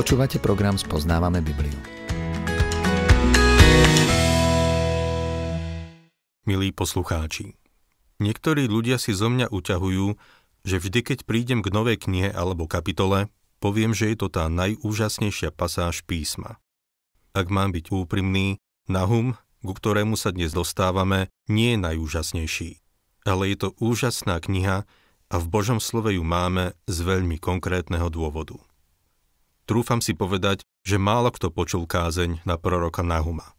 Počúvate program Spoznávame Bibliu. Milí poslucháči, niektorí ľudia si zo mňa uťahujú, že vždy, keď prídem k novej knihe alebo kapitole, poviem, že je to tá najúžasnejšia pasáž písma. Ak mám byť úprimný, Nahum, ku ktorému sa dnes dostávame, nie je najúžasnejší. Ale je to úžasná kniha a v Božom slove ju máme z veľmi konkrétneho dôvodu trúfam si povedať, že málo kto počul kázeň na proroka Nahuma.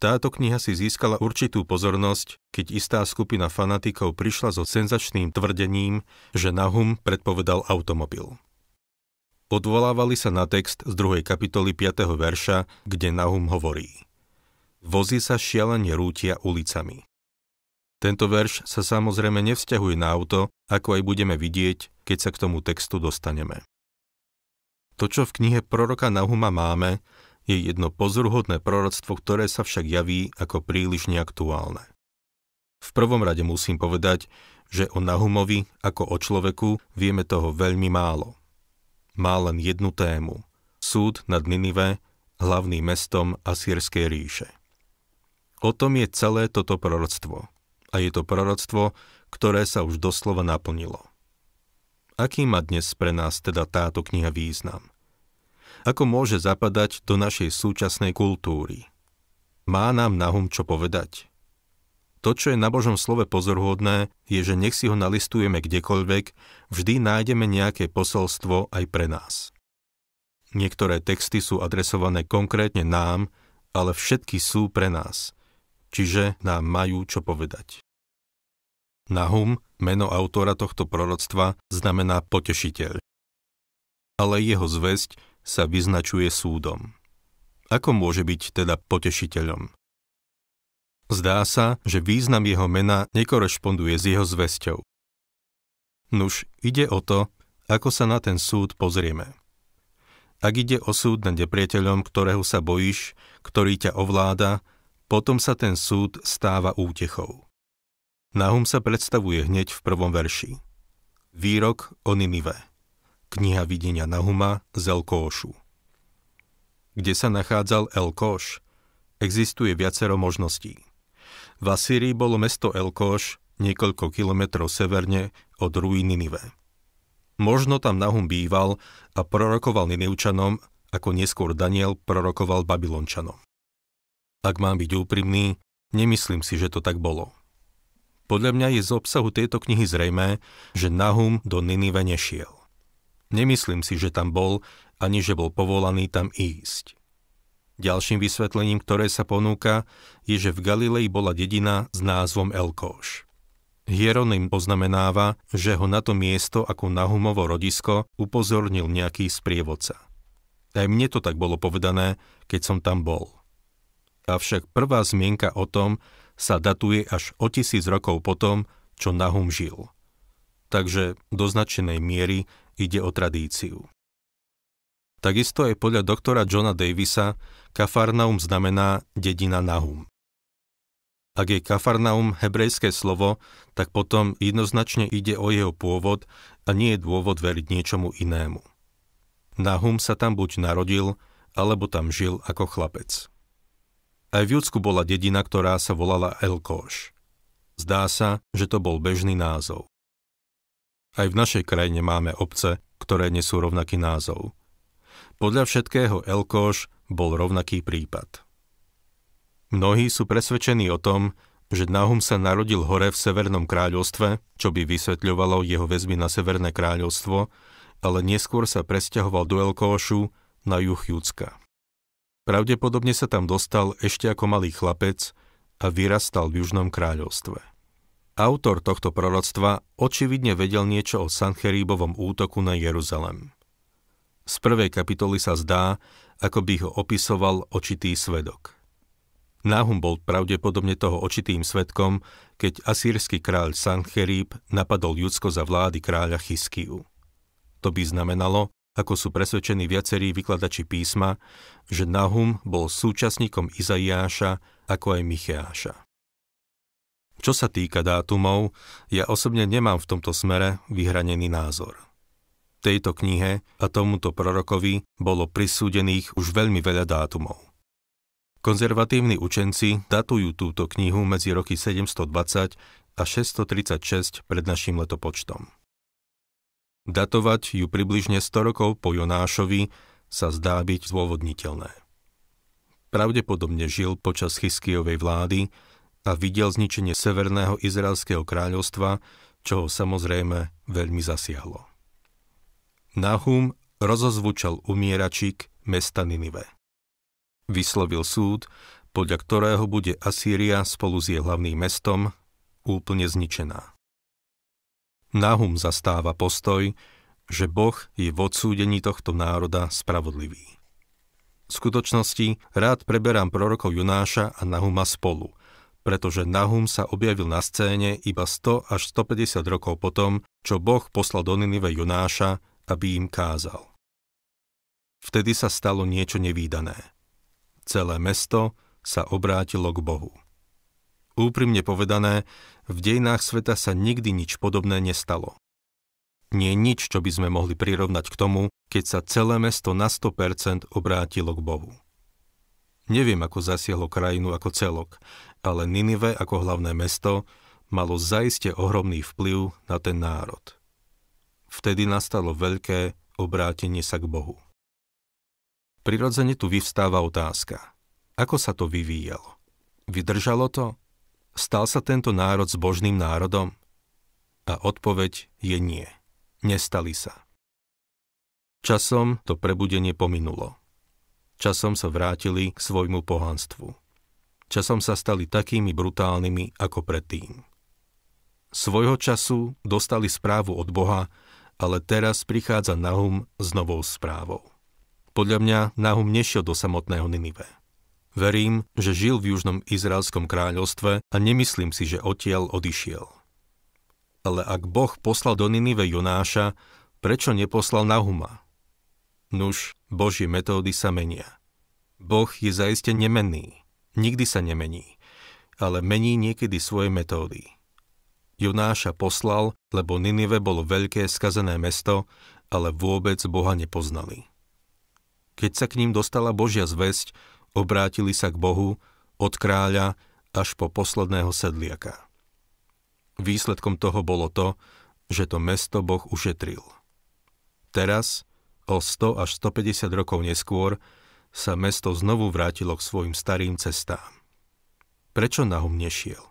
Táto kniha si získala určitú pozornosť, keď istá skupina fanatikov prišla so senzačným tvrdením, že Nahum predpovedal automobil. Odvolávali sa na text z 2. kapitoly 5. verša, kde Nahum hovorí Vozy sa šialene rútia ulicami. Tento verš sa samozrejme nevzťahuje na auto, ako aj budeme vidieť, keď sa k tomu textu dostaneme. To, čo v knihe proroka Nahuma máme, je jedno pozoruhodné proroctvo, ktoré sa však javí ako príliš neaktuálne. V prvom rade musím povedať, že o Nahumovi ako o človeku vieme toho veľmi málo. Má len jednu tému – súd nad Ninive, hlavným mestom Asýrskej ríše. O tom je celé toto proroctvo. A je to proroctvo, ktoré sa už doslova naplnilo. Aký má dnes pre nás teda táto kniha význam? Ako môže zapadať do našej súčasnej kultúry? Má nám nahum čo povedať? To, čo je na Božom slove pozorhodné, je, že nech si ho nalistujeme kdekoľvek, vždy nájdeme nejaké posolstvo aj pre nás. Niektoré texty sú adresované konkrétne nám, ale všetky sú pre nás, čiže nám majú čo povedať. Nahum, meno autora tohto proroctva, znamená potešiteľ. Ale jeho zväzť sa vyznačuje súdom. Ako môže byť teda potešiteľom? Zdá sa, že význam jeho mena nekorešponduje s jeho zväzťou. Nuž, ide o to, ako sa na ten súd pozrieme. Ak ide o súd nad nepriateľom, ktorého sa bojíš, ktorý ťa ovláda, potom sa ten súd stáva útechou. Nahum sa predstavuje hneď v prvom verši. Výrok o Ninive. Kniha videnia Nahuma z Elkóšu. Kde sa nachádzal Elkóš, existuje viacero možností. V Asýrii bolo mesto Elkóš niekoľko kilometrov severne od ruín Ninive. Možno tam Nahum býval a prorokoval Ninivčanom, ako neskôr Daniel prorokoval Babylončanom. Ak mám byť úprimný, nemyslím si, že to tak bolo. Podľa mňa je z obsahu tejto knihy zrejmé, že Nahum do Ninive nešiel. Nemyslím si, že tam bol, ani že bol povolaný tam ísť. Ďalším vysvetlením, ktoré sa ponúka, je, že v Galilei bola dedina s názvom Elkoš. Hieronym poznamenáva, že ho na to miesto ako Nahumovo rodisko upozornil nejaký sprievodca. Aj mne to tak bolo povedané, keď som tam bol. Avšak prvá zmienka o tom, sa datuje až o tisíc rokov potom, čo Nahum žil. Takže do značenej miery ide o tradíciu. Takisto aj podľa doktora Johna Davisa Kafarnaum znamená dedina Nahum. Ak je Kafarnaum hebrejské slovo, tak potom jednoznačne ide o jeho pôvod a nie je dôvod veriť niečomu inému. Nahum sa tam buď narodil, alebo tam žil ako chlapec. Aj v Judsku bola dedina, ktorá sa volala Elkoš. Zdá sa, že to bol bežný názov. Aj v našej krajine máme obce, ktoré nesú rovnaký názov. Podľa všetkého Elkoš bol rovnaký prípad. Mnohí sú presvedčení o tom, že Nahum sa narodil hore v Severnom kráľovstve, čo by vysvetľovalo jeho väzby na Severné kráľovstvo, ale neskôr sa presťahoval do Elkošu na juh Judska. Pravdepodobne sa tam dostal ešte ako malý chlapec a vyrastal v Južnom kráľovstve. Autor tohto proroctva očividne vedel niečo o Sancheríbovom útoku na Jeruzalem. Z prvej kapitoly sa zdá, ako by ho opisoval očitý svedok. Nahum bol pravdepodobne toho očitým svedkom, keď asýrsky kráľ Sancheríb napadol Judsko za vlády kráľa Chyskiu. To by znamenalo, ako sú presvedčení viacerí vykladači písma, že Nahum bol súčasníkom Izaiáša ako aj Micheáša. Čo sa týka dátumov, ja osobne nemám v tomto smere vyhranený názor. Tejto knihe a tomuto prorokovi bolo prisúdených už veľmi veľa dátumov. Konzervatívni učenci datujú túto knihu medzi roky 720 a 636 pred našim letopočtom datovať ju približne 100 rokov po Jonášovi, sa zdá byť zôvodniteľné. Pravdepodobne žil počas Chyskijovej vlády a videl zničenie Severného izraelského kráľovstva, čo ho samozrejme veľmi zasiahlo. Nahum rozozvučal umieračik mesta Ninive. Vyslovil súd, podľa ktorého bude Asýria spolu s jej hlavným mestom úplne zničená. Nahum zastáva postoj, že Boh je v odsúdení tohto národa spravodlivý. V skutočnosti rád preberám prorokov Junáša a Nahuma spolu, pretože Nahum sa objavil na scéne iba 100 až 150 rokov potom, čo Boh poslal do Ninive Junáša, aby im kázal. Vtedy sa stalo niečo nevýdané. Celé mesto sa obrátilo k Bohu. Úprimne povedané, v dejinách sveta sa nikdy nič podobné nestalo. Nie nič, čo by sme mohli prirovnať k tomu, keď sa celé mesto na 100% obrátilo k Bohu. Neviem, ako zasiahlo krajinu ako celok, ale Ninive ako hlavné mesto malo zaiste ohromný vplyv na ten národ. Vtedy nastalo veľké obrátenie sa k Bohu. Prirodzene tu vyvstáva otázka, ako sa to vyvíjalo? Vydržalo to? stal sa tento národ zbožným národom? A odpoveď je nie. Nestali sa. Časom to prebudenie pominulo. Časom sa vrátili k svojmu pohanstvu. Časom sa stali takými brutálnymi ako predtým. Svojho času dostali správu od Boha, ale teraz prichádza Nahum s novou správou. Podľa mňa Nahum nešiel do samotného Ninive Verím, že žil v južnom izraelskom kráľovstve a nemyslím si, že odtiaľ odišiel. Ale ak Boh poslal do Ninive Jonáša, prečo neposlal Nahuma? Nuž, Božie metódy sa menia. Boh je zaiste nemenný, nikdy sa nemení, ale mení niekedy svoje metódy. Jonáša poslal, lebo Ninive bolo veľké skazené mesto, ale vôbec Boha nepoznali. Keď sa k ním dostala Božia zväzť, obrátili sa k Bohu od kráľa až po posledného sedliaka. Výsledkom toho bolo to, že to mesto Boh ušetril. Teraz, o 100 až 150 rokov neskôr, sa mesto znovu vrátilo k svojim starým cestám. Prečo na hom nešiel?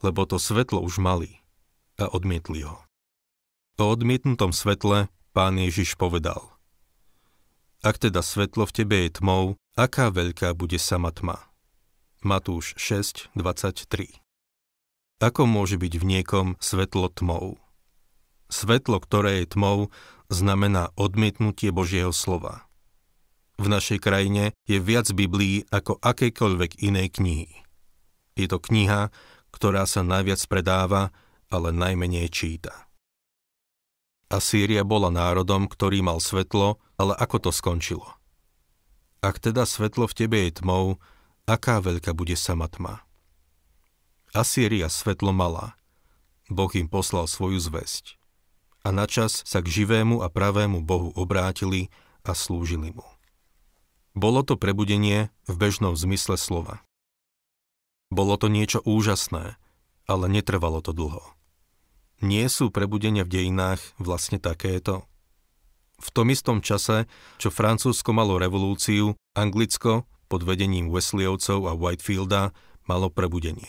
Lebo to svetlo už mali a odmietli ho. O odmietnutom svetle pán Ježiš povedal Ak teda svetlo v tebe je tmou, Aká veľká bude sama tma? Matúš 6, 23 Ako môže byť v niekom svetlo tmou? Svetlo, ktoré je tmou, znamená odmietnutie Božieho slova. V našej krajine je viac Biblií ako akejkoľvek inej knihy. Je to kniha, ktorá sa najviac predáva, ale najmenej číta. Asýria bola národom, ktorý mal svetlo, ale ako to skončilo? Ak teda svetlo v tebe je tmou, aká veľká bude sama tma? Asýria svetlo mala. Boh im poslal svoju zväzť. A načas sa k živému a pravému Bohu obrátili a slúžili mu. Bolo to prebudenie v bežnom zmysle slova. Bolo to niečo úžasné, ale netrvalo to dlho. Nie sú prebudenia v dejinách vlastne takéto? V tom istom čase, čo Francúzsko malo revolúciu, Anglicko pod vedením Wesleyovcov a Whitefielda malo prebudenie.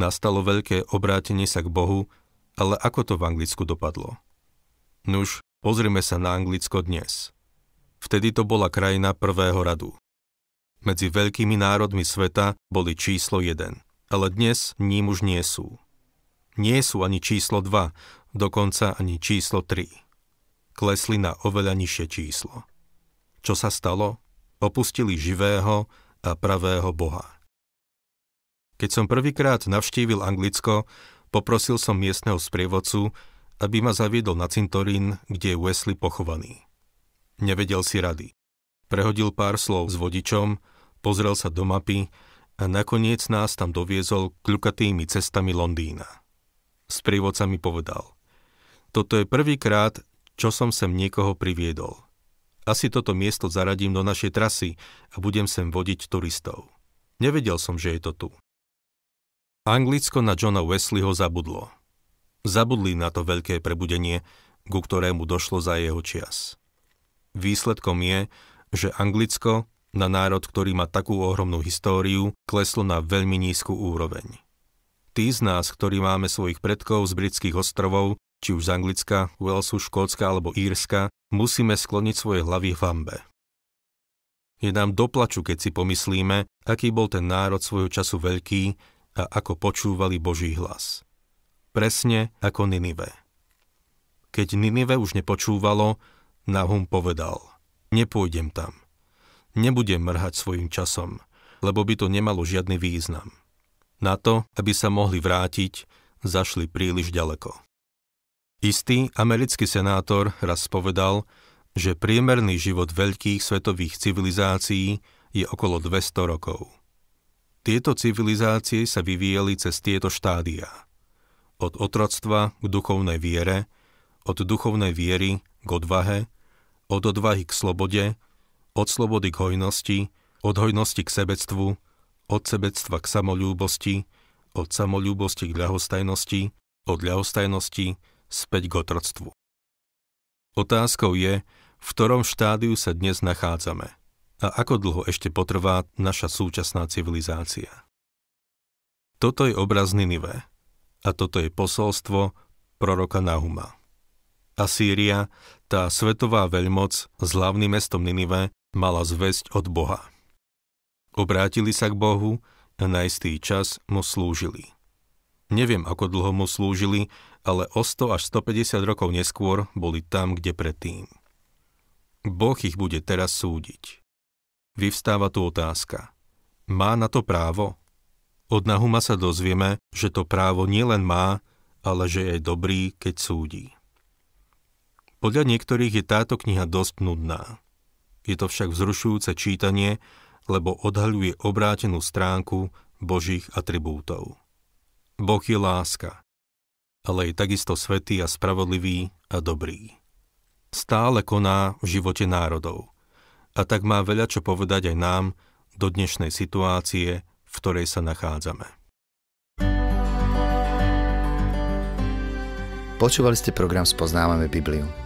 Nastalo veľké obrátenie sa k Bohu, ale ako to v Anglicku dopadlo? Nuž, pozrime sa na Anglicko dnes. Vtedy to bola krajina prvého radu. Medzi veľkými národmi sveta boli číslo 1, ale dnes ním už nie sú. Nie sú ani číslo 2, dokonca ani číslo 3 klesli na oveľa nižšie číslo. Čo sa stalo? Opustili živého a pravého Boha. Keď som prvýkrát navštívil Anglicko, poprosil som miestneho sprievodcu, aby ma zaviedol na cintorín, kde je Wesley pochovaný. Nevedel si rady. Prehodil pár slov s vodičom, pozrel sa do mapy a nakoniec nás tam doviezol kľukatými cestami Londýna. Sprievodca mi povedal, toto je prvýkrát, čo som sem niekoho priviedol. Asi toto miesto zaradím do našej trasy a budem sem vodiť turistov. Nevedel som, že je to tu. Anglicko na Johna Wesleyho zabudlo. Zabudli na to veľké prebudenie, ku ktorému došlo za jeho čias. Výsledkom je, že Anglicko, na národ, ktorý má takú ohromnú históriu, kleslo na veľmi nízku úroveň. Tí z nás, ktorí máme svojich predkov z britských ostrovov, či už z Anglicka, Walesu, Škótska alebo Írska, musíme skloniť svoje hlavy v hambe. Je nám doplaču, keď si pomyslíme, aký bol ten národ svojho času veľký a ako počúvali Boží hlas. Presne ako Ninive. Keď Ninive už nepočúvalo, Nahum povedal, nepôjdem tam. Nebudem mrhať svojim časom, lebo by to nemalo žiadny význam. Na to, aby sa mohli vrátiť, zašli príliš ďaleko. Istý americký senátor raz povedal, že priemerný život veľkých svetových civilizácií je okolo 200 rokov. Tieto civilizácie sa vyvíjeli cez tieto štádia. Od otroctva k duchovnej viere, od duchovnej viery k odvahe, od odvahy k slobode, od slobody k hojnosti, od hojnosti k sebectvu, od sebectva k samolúbosti, od samolúbosti k ľahostajnosti, od ľahostajnosti späť k otroctvu. Otázkou je, v ktorom štádiu sa dnes nachádzame a ako dlho ešte potrvá naša súčasná civilizácia. Toto je obraz Ninive a toto je posolstvo proroka Nahuma. Asýria, tá svetová veľmoc s hlavným mestom Ninive, mala zväzť od Boha. Obrátili sa k Bohu a na istý čas mu slúžili – Neviem, ako dlho mu slúžili, ale o 100 až 150 rokov neskôr boli tam, kde predtým. Boh ich bude teraz súdiť. Vyvstáva tu otázka. Má na to právo? Od Nahuma sa dozvieme, že to právo nielen má, ale že je dobrý, keď súdi. Podľa niektorých je táto kniha dosť nudná. Je to však vzrušujúce čítanie, lebo odhaľuje obrátenú stránku Božích atribútov. Boh je láska, ale je takisto svetý a spravodlivý a dobrý. Stále koná v živote národov a tak má veľa čo povedať aj nám do dnešnej situácie, v ktorej sa nachádzame. Počúvali ste program Spoznávame Bibliu.